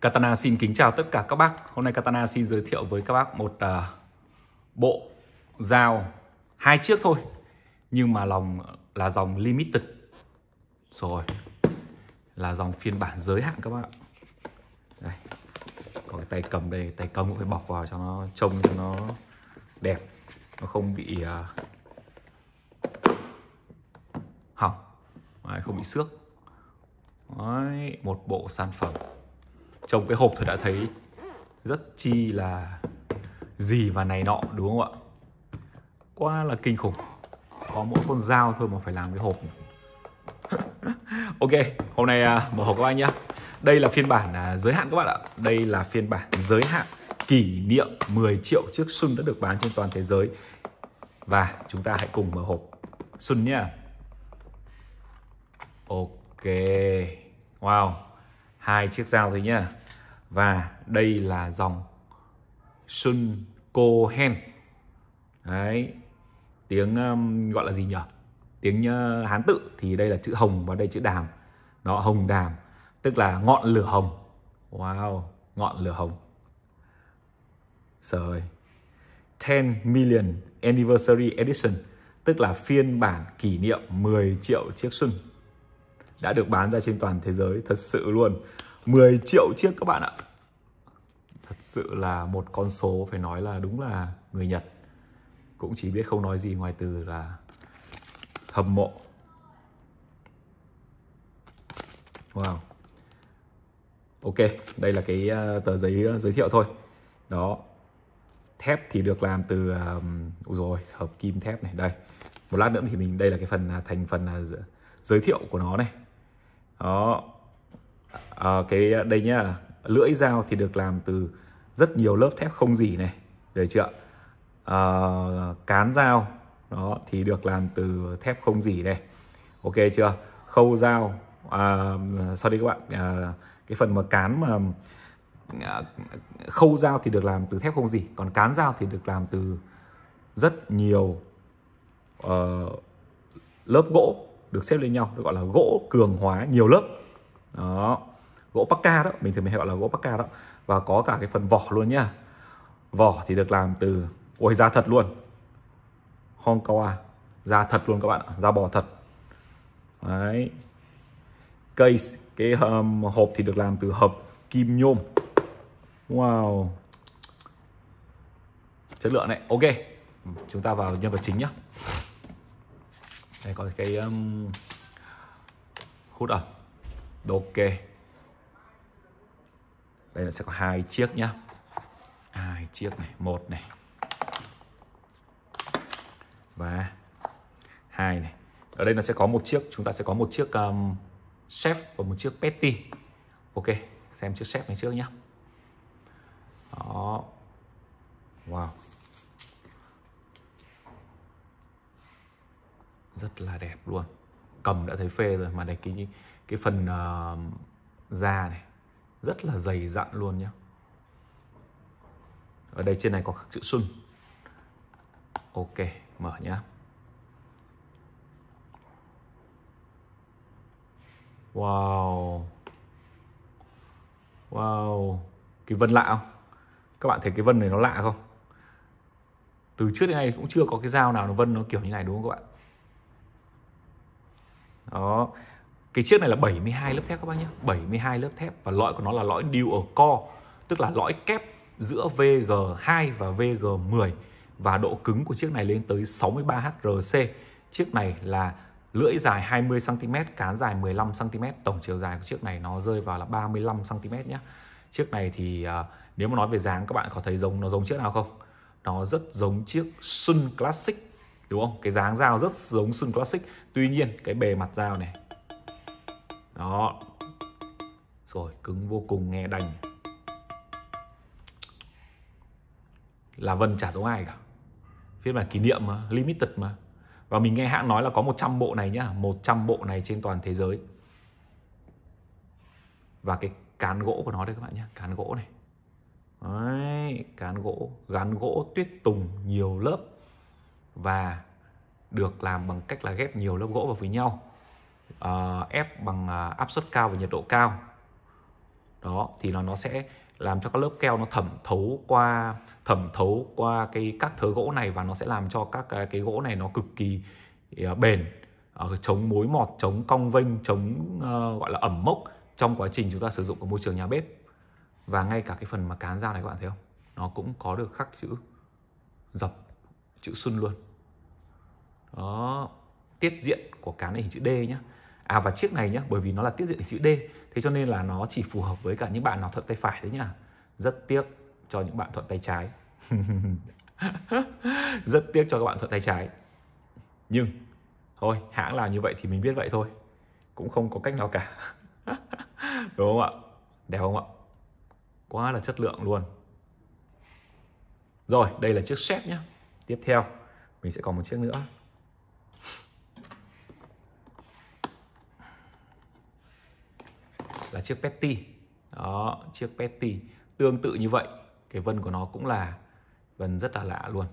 Katana xin kính chào tất cả các bác Hôm nay Katana xin giới thiệu với các bác một uh, bộ dao hai chiếc thôi Nhưng mà lòng là dòng limited Rồi Là dòng phiên bản giới hạn các bác Đây Có cái tay cầm đây, tay cầm cũng phải bọc vào cho nó trông cho nó đẹp Nó không bị uh, hỏng Không bị xước Đấy, một bộ sản phẩm trông cái hộp thôi đã thấy rất chi là gì và này nọ đúng không ạ quá là kinh khủng có mỗi con dao thôi mà phải làm cái hộp ok hôm nay à, mở hộp các anh nhá đây là phiên bản à, giới hạn các bạn ạ đây là phiên bản giới hạn kỷ niệm 10 triệu chiếc xuân đã được bán trên toàn thế giới và chúng ta hãy cùng mở hộp xuân nhá ok wow hai chiếc dao thôi nhá và đây là dòng Sun Kohen đấy tiếng um, gọi là gì nhỉ tiếng uh, hán tự thì đây là chữ hồng và đây chữ đàm nó hồng đàm tức là ngọn lửa hồng wow ngọn lửa hồng rồi 10 million anniversary edition tức là phiên bản kỷ niệm 10 triệu chiếc xuân đã được bán ra trên toàn thế giới thật sự luôn 10 triệu chiếc các bạn ạ thật sự là một con số phải nói là đúng là người Nhật cũng chỉ biết không nói gì ngoài từ là hâm mộ wow ok đây là cái ờ, tờ giấy ờ, giới thiệu thôi đó thép thì được làm từ uh, rồi hợp kim thép này đây một lát nữa thì mình đây là cái phần à, thành phần à, giới thiệu của nó này đó à, cái à, đây nhá lưỡi dao thì được làm từ rất nhiều lớp thép không dỉ này được chưa à, cán dao đó thì được làm từ thép không dỉ này ok chưa khâu dao à, sau đây các bạn à, cái phần mà cán mà à, khâu dao thì được làm từ thép không dỉ còn cán dao thì được làm từ rất nhiều uh, lớp gỗ được xếp lên nhau được gọi là gỗ cường hóa nhiều lớp đó gỗ pacca đó mình thường mình hay gọi là gỗ pacca đó và có cả cái phần vỏ luôn nhá vỏ thì được làm từ ôi da thật luôn Hong honkawa à, da thật luôn các bạn ạ da bò thật đấy case cái um, hộp thì được làm từ hộp kim nhôm wow chất lượng này ok chúng ta vào nhân vật chính nhá đây có cái um, hút ẩm ok đây là sẽ có hai chiếc nhá hai chiếc này một này và hai này ở đây nó sẽ có một chiếc chúng ta sẽ có một chiếc um, chef và một chiếc petty ok xem chiếc chef này trước nhá đó wow rất là đẹp luôn cầm đã thấy phê rồi mà đây cái cái phần uh, da này rất là dày dặn luôn nhá ở đây trên này có khắc chữ Xuân ok mở nhá wow wow cái vân lạ không các bạn thấy cái vân này nó lạ không từ trước đến nay cũng chưa có cái dao nào nó vân nó kiểu như này đúng không các bạn đó cái chiếc này là 72 lớp thép các bác nhé 72 lớp thép và lõi của nó là lõi dual core tức là lõi kép giữa VG2 và VG10 và độ cứng của chiếc này lên tới 63 HRC chiếc này là lưỡi dài 20 cm cán dài 15 cm tổng chiều dài của chiếc này nó rơi vào là 35 cm nhé chiếc này thì à, nếu mà nói về dáng các bạn có thấy giống nó giống chiếc nào không nó rất giống chiếc Sun Classic đúng không cái dáng dao rất giống sừng classic tuy nhiên cái bề mặt dao này đó rồi cứng vô cùng nghe đành là vân chả giống ai cả phiên bản kỷ niệm mà limited mà và mình nghe hãng nói là có 100 bộ này nhá 100 bộ này trên toàn thế giới và cái cán gỗ của nó đây các bạn nhé cán gỗ này Đấy, cán gỗ gắn gỗ tuyết tùng nhiều lớp và được làm bằng cách là ghép nhiều lớp gỗ vào với nhau à, ép bằng à, áp suất cao và nhiệt độ cao đó thì nó nó sẽ làm cho các lớp keo nó thẩm thấu qua thẩm thấu qua cái các thớ gỗ này và nó sẽ làm cho các cái, à, cái gỗ này nó cực kỳ uh, bền uh, chống mối mọt chống cong vênh chống uh, gọi là ẩm mốc trong quá trình chúng ta sử dụng ở môi trường nhà bếp và ngay cả cái phần mà cán dao này các bạn thấy không nó cũng có được khắc chữ dập chữ xuân luôn đó tiết diện của cá này hình chữ D nhá à và chiếc này nhá bởi vì nó là tiết diện hình chữ D thế cho nên là nó chỉ phù hợp với cả những bạn nào thuận tay phải đấy nhá rất tiếc cho những bạn thuận tay trái rất tiếc cho các bạn thuận tay trái nhưng thôi hãng làm như vậy thì mình biết vậy thôi cũng không có cách nào cả đúng không ạ đẹp không ạ quá là chất lượng luôn rồi đây là chiếc set nhé tiếp theo mình sẽ còn một chiếc nữa là chiếc Petty đó chiếc Petty tương tự như vậy cái vân của nó cũng là vân rất là lạ luôn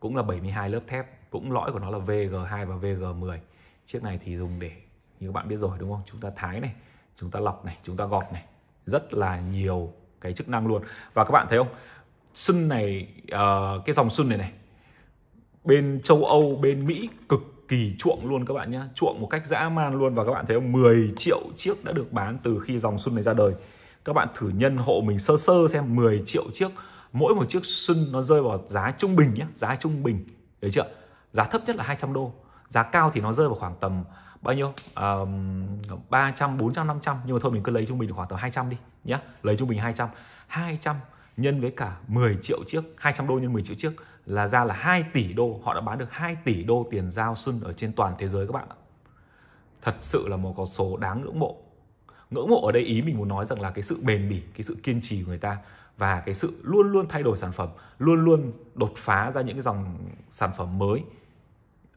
cũng là 72 lớp thép cũng lõi của nó là VG2 và VG10 chiếc này thì dùng để như các bạn biết rồi đúng không chúng ta thái này chúng ta lọc này chúng ta gọt này rất là nhiều cái chức năng luôn và các bạn thấy không Sun này uh, cái dòng Sun này này bên châu Âu bên Mỹ cực kỳ chuộng luôn các bạn nhé chuộng một cách dã man luôn và các bạn thấy không 10 triệu chiếc đã được bán từ khi dòng xuân này ra đời các bạn thử nhân hộ mình sơ sơ xem 10 triệu chiếc mỗi một chiếc xuân nó rơi vào giá trung bình nhé giá trung bình đấy chưa giá thấp nhất là 200 đô giá cao thì nó rơi vào khoảng tầm bao nhiêu um, 300 400 500 nhưng mà thôi mình cứ lấy trung bình khoảng tầm 200 đi nhé lấy trung bình 200 200 nhân với cả 10 triệu chiếc 200 đô nhân 10 triệu chiếc là ra là 2 tỷ đô họ đã bán được 2 tỷ đô tiền giao xuân ở trên toàn thế giới các bạn ạ thật sự là một con số đáng ngưỡng mộ ngưỡng mộ ở đây ý mình muốn nói rằng là cái sự bền bỉ cái sự kiên trì của người ta và cái sự luôn luôn thay đổi sản phẩm luôn luôn đột phá ra những cái dòng sản phẩm mới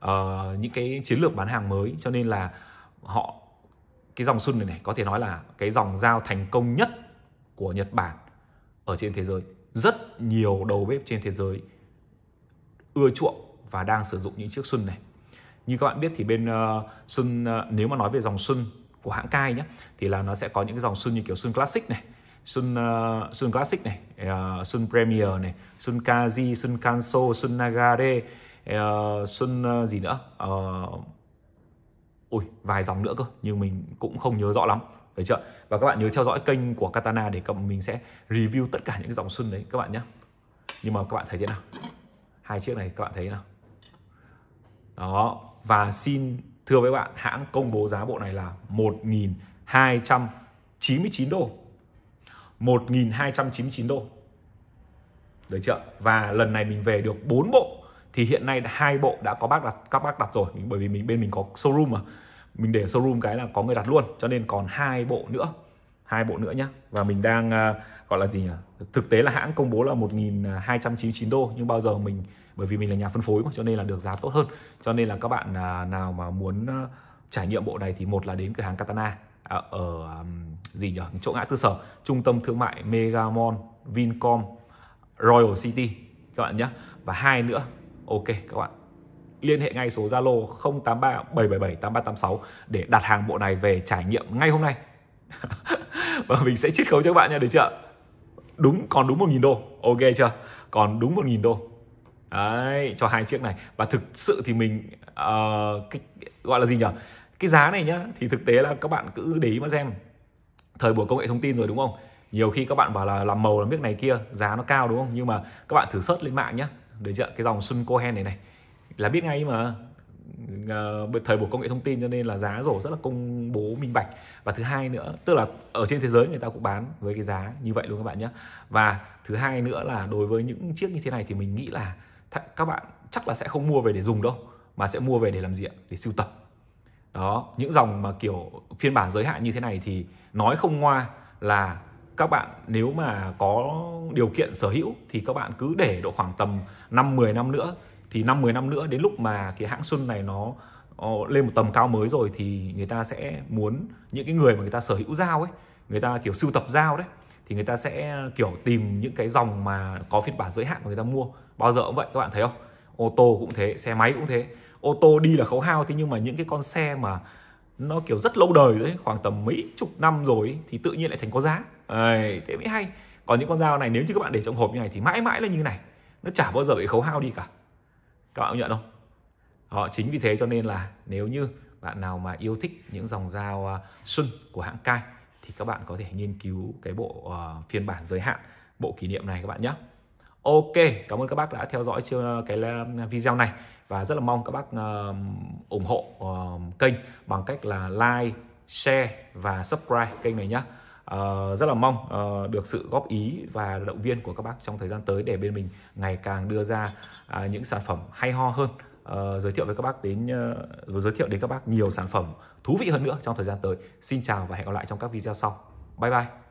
uh, những cái chiến lược bán hàng mới cho nên là họ cái dòng xuân này này có thể nói là cái dòng dao thành công nhất của Nhật Bản ở trên thế giới rất nhiều đầu bếp trên thế giới ưa chuộng và đang sử dụng những chiếc xuân này như các bạn biết thì bên ờ, uh, xuân uh, ờ, nếu mà nói về dòng xuân của hãng cai nhé thì là nó sẽ có những cái dòng xuân như kiểu xuân classic này Sun uh, Classic này, uh, Premier này, Sun kazi Sun Kanso, Sun Nagare, uh, uh, gì nữa? Uh, ui, vài dòng nữa cơ nhưng mình cũng không nhớ rõ lắm được chưa và các bạn nhớ theo dõi kênh của Katana để các mình sẽ review tất cả những cái dòng xuân đấy các bạn nhé nhưng mà các bạn thấy thế nào hai chiếc này các bạn thấy thế nào đó và xin thưa với bạn hãng công bố giá bộ này là 1.299 đô 1.299 đô được chưa và lần này mình về được 4 bộ thì hiện nay hai bộ đã có bác đặt các bác đặt rồi bởi vì mình bên mình có showroom mà mình để showroom cái là có người đặt luôn cho nên còn hai bộ nữa hai bộ nữa nhé và mình đang uh, gọi là gì nhỉ thực tế là hãng công bố là 1.299 đô nhưng bao giờ mình bởi vì mình là nhà phân phối mà cho nên là được giá tốt hơn cho nên là các bạn uh, nào mà muốn uh, trải nghiệm bộ này thì một là đến cửa hàng Katana à, ở um, gì nhỉ chỗ ngã tư sở trung tâm thương mại Megamall Vincom Royal City các bạn nhé và hai nữa ok các bạn liên hệ ngay số Zalo 083 777 8386 để đặt hàng bộ này về trải nghiệm ngay hôm nay. và mình sẽ chiết khấu cho các bạn nha được chưa? Đúng còn đúng 1.000 đô. Ok chưa? Còn đúng 1.000 đô. Đấy, cho hai chiếc này và thực sự thì mình uh, cái, gọi là gì nhỉ? Cái giá này nhá thì thực tế là các bạn cứ để ý mà xem. Thời buổi công nghệ thông tin rồi đúng không? Nhiều khi các bạn bảo là làm màu làm việc này kia, giá nó cao đúng không? Nhưng mà các bạn thử search lên mạng nhá. để chợ Cái dòng Sun Cohen này này là biết ngay mà ờ, thời buổi công nghệ thông tin cho nên là giá rổ rất là công bố minh bạch và thứ hai nữa tức là ở trên thế giới người ta cũng bán với cái giá như vậy luôn các bạn nhé và thứ hai nữa là đối với những chiếc như thế này thì mình nghĩ là các bạn chắc là sẽ không mua về để dùng đâu mà sẽ mua về để làm gì ạ để sưu tập đó những dòng mà kiểu phiên bản giới hạn như thế này thì nói không ngoa là các bạn nếu mà có điều kiện sở hữu thì các bạn cứ để độ khoảng tầm 5 10 năm nữa thì năm 10 năm nữa đến lúc mà cái hãng Xuân này nó lên một tầm cao mới rồi thì người ta sẽ muốn những cái người mà người ta sở hữu dao ấy người ta kiểu sưu tập dao đấy thì người ta sẽ kiểu tìm những cái dòng mà có phiên bản giới hạn mà người ta mua bao giờ cũng vậy các bạn thấy không ô tô cũng thế xe máy cũng thế ô tô đi là khấu hao thế nhưng mà những cái con xe mà nó kiểu rất lâu đời đấy khoảng tầm mấy chục năm rồi thì tự nhiên lại thành có giá Ê, thế mới hay còn những con dao này nếu như các bạn để trong hộp như này thì mãi mãi là như này nó chả bao giờ bị khấu hao đi cả các bạn nhận không họ chính vì thế cho nên là nếu như bạn nào mà yêu thích những dòng dao xuân à, của hãng Kai thì các bạn có thể nghiên cứu cái bộ uh, phiên bản giới hạn bộ kỷ niệm này các bạn nhé Ok, cảm ơn các bác đã theo dõi ờ, cái ờ, video này và rất là mong các bác uh, ủng hộ uh, kênh bằng cách là like, share và subscribe kênh này nhé. Ờ, rất là mong uh, được sự góp ý và động viên của các bác trong thời gian tới để bên mình ngày càng đưa ra uh, những sản phẩm hay ho hơn uh, giới thiệu với các bác đến uh, giới thiệu đến các bác nhiều sản phẩm thú vị hơn nữa trong thời gian tới xin chào và hẹn gặp lại trong các video sau bye bye